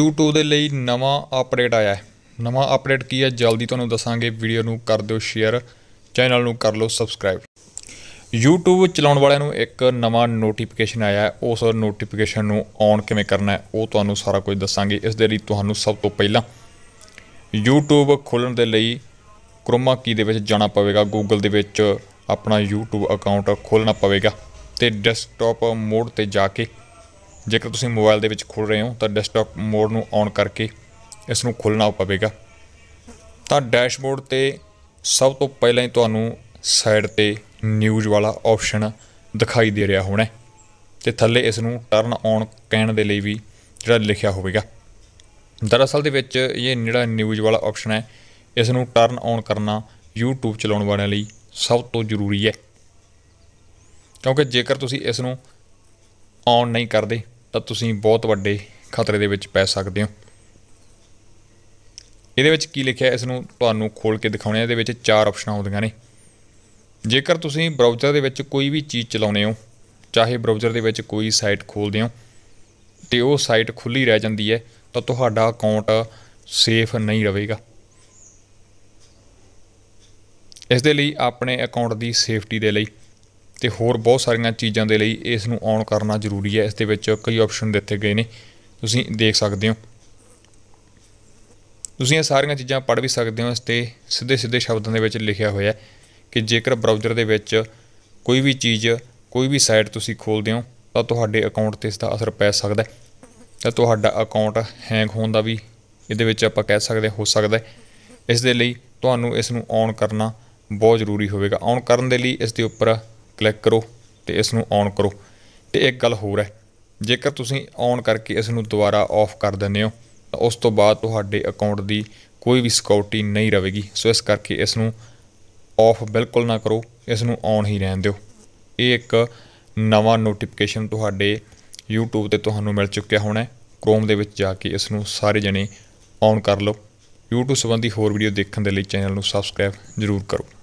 Q2 ਦੇ ਲਈ ਨਵਾਂ ਅਪਡੇਟ ਆਇਆ ਹੈ ਨਵਾਂ ਅਪਡੇਟ ਕੀ ਹੈ ਜਲਦੀ ਤੁਹਾਨੂੰ ਦੱਸਾਂਗੇ ਵੀਡੀਓ ਨੂੰ ਕਰ ਦਿਓ ਸ਼ੇਅਰ ਚੈਨਲ ਨੂੰ ਕਰ ਲਓ ਸਬਸਕ੍ਰਾਈਬ YouTube ਚਲਾਉਣ ਵਾਲਿਆਂ ਨੂੰ ਇੱਕ ਨਵਾਂ ਨੋਟੀਫਿਕੇਸ਼ਨ ਆਇਆ ਹੈ ਉਸ ਨੋਟੀਫਿਕੇਸ਼ਨ ਨੂੰ ਔਨ ਕਿਵੇਂ ਕਰਨਾ ਹੈ ਉਹ ਤੁਹਾਨੂੰ ਸਾਰਾ ਕੁਝ ਦੱਸਾਂਗੇ ਇਸ ਦੇ ਲਈ ਤੁਹਾਨੂੰ ਸਭ ਤੋਂ ਪਹਿਲਾਂ YouTube ਖੋਲਣ ਦੇ ਲਈ ਕ੍ਰੋਮਾ ਕੀ ਦੇ ਵਿੱਚ ਜਾਣਾ ਪਵੇਗਾ Google ਦੇ ਵਿੱਚ ਆਪਣਾ YouTube ਅਕਾਊਂਟ ਖੋਲਣਾ ਪਵੇਗਾ ਤੇ ਡੈਸਕਟਾਪ ਮੋਡ ਤੇ ਜਾ ਕੇ ਜੇਕਰ ਤੁਸੀਂ ਮੋਬਾਈਲ ਦੇ ਵਿੱਚ ਖੋਲ ਰਹੇ ਹੋ ਤਾਂ ਡੈਸਕਟਾਪ ਮੋਡ ਨੂੰ ਔਨ ਕਰਕੇ ਇਸ ਨੂੰ ਖੋਲਣਾ ਪਵੇਗਾ ਤਾਂ ਡੈਸ਼ਬੋਰਡ ਤੇ ਸਭ ਤੋਂ ਪਹਿਲਾਂ ਹੀ ਤੁਹਾਨੂੰ ਸਾਈਡ ਤੇ ਨਿਊਜ਼ ਵਾਲਾ ਆਪਸ਼ਨ ਦਿਖਾਈ ਦੇ ਰਿਹਾ ਹੋਣਾ ਤੇ ਥੱਲੇ ਇਸ ਨੂੰ ਟਰਨ ਔਨ ਕਹਿਣ ਦੇ ਲਈ ਵੀ ਜਿਹੜਾ ਲਿਖਿਆ ਹੋਵੇਗਾ ਦਰਅਸਲ ਦੇ ਵਿੱਚ ਇਹ ਜਿਹੜਾ ਨਿਊਜ਼ ਵਾਲਾ ਆਪਸ਼ਨ ਹੈ ਇਸ ਨੂੰ ਟਰਨ ਔਨ ਕਰਨਾ YouTube ਚਲਾਉਣ ਵਾਲਿਆਂ ਲਈ ਸਭ ਤੋਂ ਜ਼ਰੂਰੀ ਹੈ ਕਿਉਂਕਿ ਜੇਕਰ ਤੁਸੀਂ ਇਸ ਨੂੰ ਔਨ ਨਹੀਂ ਕਰਦੇ ਤਾਂ ਤੁਸੀਂ ਬਹੁਤ ਵੱਡੇ ਖਤਰੇ ਦੇ ਵਿੱਚ ਪੈ ਸਕਦੇ ਹੋ ਇਹਦੇ ਵਿੱਚ ਕੀ ਲਿਖਿਆ ਇਸ ਨੂੰ ਤੁਹਾਨੂੰ ਖੋਲ ਕੇ ਦਿਖਾਉਣੇ ਆ ਇਹਦੇ ਵਿੱਚ ਚਾਰ ਆਪਸ਼ਨਾਂ ਆਉਂਦੀਆਂ ਨੇ ਜੇਕਰ ਤੁਸੀਂ ਬ੍ਰਾਊਜ਼ਰ ਦੇ ਵਿੱਚ ਕੋਈ ਵੀ ਚੀਜ਼ ਚਲਾਉਨੇ ਹੋ ਚਾਹੇ ਬ੍ਰਾਊਜ਼ਰ ਦੇ ਵਿੱਚ ਕੋਈ ਸਾਈਟ ਖੋਲਦੇ ਹੋ ਤੇ ਉਹ ਸਾਈਟ ਖੁੱਲੀ ਰਹਿ ਜਾਂਦੀ ਹੈ ਤਾਂ ਤੁਹਾਡਾ ਅਕਾਊਂਟ ਸੇਫ ਨਹੀਂ ਰਹੇਗਾ ਇਸ ਦੇ ਲਈ ਆਪਣੇ ਅਕਾਊਂਟ ਦੀ ਸੇਫਟੀ ਦੇ ਲਈ ਤੇ ਹੋਰ ਬਹੁਤ ਸਾਰੀਆਂ ਚੀਜ਼ਾਂ ਦੇ ਲਈ ਇਸ ਨੂੰ ਔਨ ਕਰਨਾ ਜ਼ਰੂਰੀ ਹੈ ਇਸ ਦੇ ਵਿੱਚ ਕਈ ਆਪਸ਼ਨ ਦਿੱਤੇ ਗਏ ਨੇ ਤੁਸੀਂ ਦੇਖ ਸਕਦੇ ਹੋ ਤੁਸੀਂ ਇਹ ਸਾਰੀਆਂ ਚੀਜ਼ਾਂ ਪੜ੍ਹ ਵੀ ਸਕਦੇ ਹੋ ਇਸ ਤੇ ਸਿੱਧੇ ਸਿੱਧੇ ਸ਼ਬਦਾਂ ਦੇ ਵਿੱਚ ਲਿਖਿਆ ਹੋਇਆ ਹੈ ਕਿ ਜੇਕਰ ਬਰਾਊਜ਼ਰ ਦੇ ਵਿੱਚ ਕੋਈ ਵੀ ਚੀਜ਼ ਕੋਈ ਵੀ ਸਾਈਟ ਤੁਸੀਂ ਖੋਲਦੇ ਹੋ ਤਾਂ ਤੁਹਾਡੇ ਅਕਾਊਂਟ ਤੇ ਇਸ ਦਾ ਅਸਰ ਪੈ ਸਕਦਾ ਹੈ ਤਾਂ ਤੁਹਾਡਾ ਅਕਾਊਂਟ ਹੈਂਗ ਹੋਣ ਦਾ ਵੀ ਇਹਦੇ ਵਿੱਚ ਆਪਾਂ ਕਹਿ ਸਕਦੇ ਹੋ ਸਕਦਾ ਹੈ ਇਸ ਦੇ ਲਈ ਤੁਹਾਨੂੰ ਇਸ ਨੂੰ ਔਨ ਕਰਨਾ ਬਹੁਤ ਜ਼ਰੂਰੀ ਹੋਵੇਗਾ ਔਨ ਕਰਨ ਦੇ ਲਈ ਇਸ ਦੇ ਉੱਪਰ ਕਲਿੱਕ ਕਰੋ ਤੇ ਇਸ ਨੂੰ ਔਨ ਕਰੋ ਤੇ ਇੱਕ ਗੱਲ ਹੋਰ ਹੈ ਜੇਕਰ ਤੁਸੀਂ ਔਨ ਕਰਕੇ ਇਸ ਨੂੰ ਦੁਬਾਰਾ ਆਫ ਕਰ ਦਿੰਦੇ ਹੋ ਤਾਂ ਉਸ ਤੋਂ ਬਾਅਦ ਤੁਹਾਡੇ ਅਕਾਊਂਟ ਦੀ ਕੋਈ ਵੀ ਸਿਕਿਉਰਿਟੀ ਨਹੀਂ ਰਹੇਗੀ ਸੋ ਇਸ ਕਰਕੇ ਇਸ ਨੂੰ ਆਫ ਬਿਲਕੁਲ ਨਾ ਕਰੋ ਇਸ ਨੂੰ ਔਨ ਹੀ ਰਹਿਣ ਦਿਓ ਇਹ ਇੱਕ ਨਵਾਂ ਨੋਟੀਫਿਕੇਸ਼ਨ ਤੁਹਾਡੇ YouTube ਤੇ ਤੁਹਾਨੂੰ ਮਿਲ ਚੁੱਕਿਆ ਹੋਣਾ ਹੈ Chrome ਦੇ ਵਿੱਚ ਜਾ ਕੇ ਇਸ ਨੂੰ ਸਾਰੇ ਜਣੇ ਔਨ ਕਰ ਲਓ YouTube ਸੰਬੰਧੀ ਹੋਰ ਵੀਡੀਓ ਦੇਖਣ ਦੇ ਲਈ ਚੈਨਲ ਨੂੰ ਸਬਸਕ੍ਰਾਈਬ ਜ਼ਰੂਰ ਕਰੋ